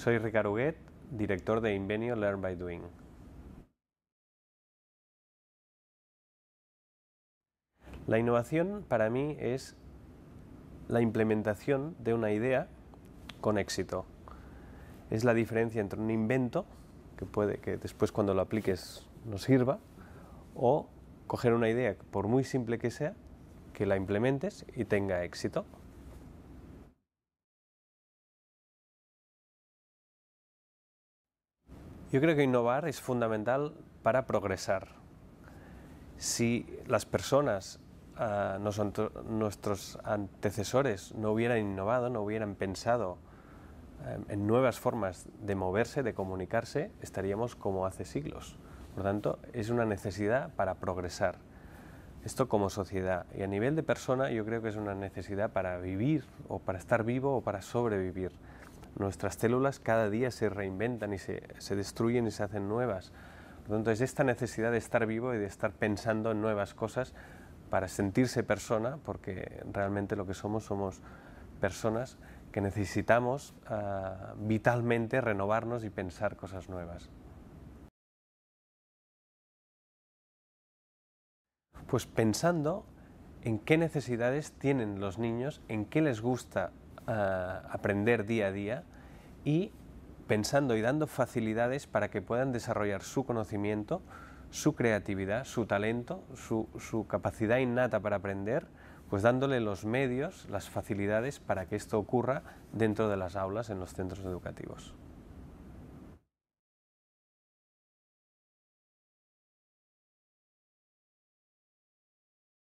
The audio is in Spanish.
Soy Ricardo Huguet, director de Invenio Learn by Doing. La innovación para mí es la implementación de una idea con éxito. Es la diferencia entre un invento, que puede que después cuando lo apliques no sirva, o coger una idea, por muy simple que sea, que la implementes y tenga éxito. Yo creo que innovar es fundamental para progresar. Si las personas, ah, nuestros antecesores, no hubieran innovado, no hubieran pensado em, en nuevas formas de moverse, de comunicarse, estaríamos como hace siglos. Por tanto, es una necesidad para progresar. Esto como sociedad. Y a nivel de persona yo creo que es una necesidad para vivir o para estar vivo o para sobrevivir. Nuestras células cada día se reinventan y se, destruyen y se hacen nuevas. Por lo tanto, es esta necesidad de estar vivo y de estar pensando en nuevas cosas para sentirse persona, porque realmente lo que somos somos personas que necesitamos ah, vitalmente renovarnos y pensar cosas nuevas. Pues pensando en qué necesidades tienen los niños, en qué les gusta aprender día a día y pensando y dando facilidades para que puedan desarrollar su conocimiento, su creatividad, su talento, su capacidad innata para aprender, pues dándole los medios, las facilidades para que esto ocurra dentro de las aulas en los centros educativos.